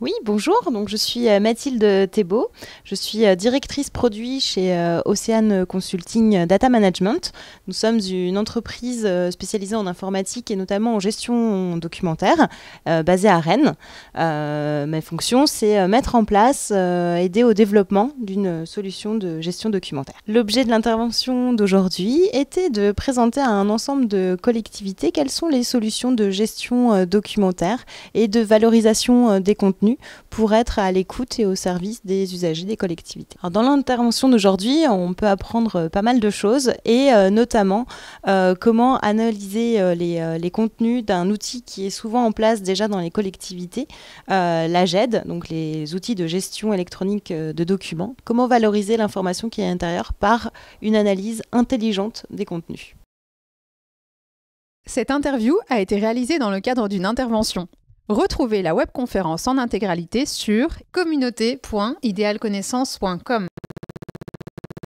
Oui, bonjour. Donc, je suis euh, Mathilde Thébault. Je suis euh, directrice produit chez euh, Océane Consulting Data Management. Nous sommes une entreprise spécialisée en informatique et notamment en gestion documentaire, basée à Rennes. ma fonction, c'est mettre en place, aider au développement d'une solution de gestion documentaire. L'objet de l'intervention d'aujourd'hui était de présenter à un ensemble de collectivités quelles sont les solutions de gestion documentaire et de valorisation des contenus pour être à l'écoute et au service des usagers, des collectivités. dans l'intervention d'aujourd'hui, on peut apprendre euh, pas mal de choses et euh, notamment euh, comment analyser les, les, contenus d'un outil qui est souvent en place déjà dans les collectivités, la GED, donc les outils de gestion électronique de documents. Comment valoriser l'information qui est à l'intérieur par une analyse intelligente des contenus. Cette interview a été réalisée dans le cadre d'une intervention Retrouvez la webconférence en intégralité sur communauté.idéalconnaissance.com.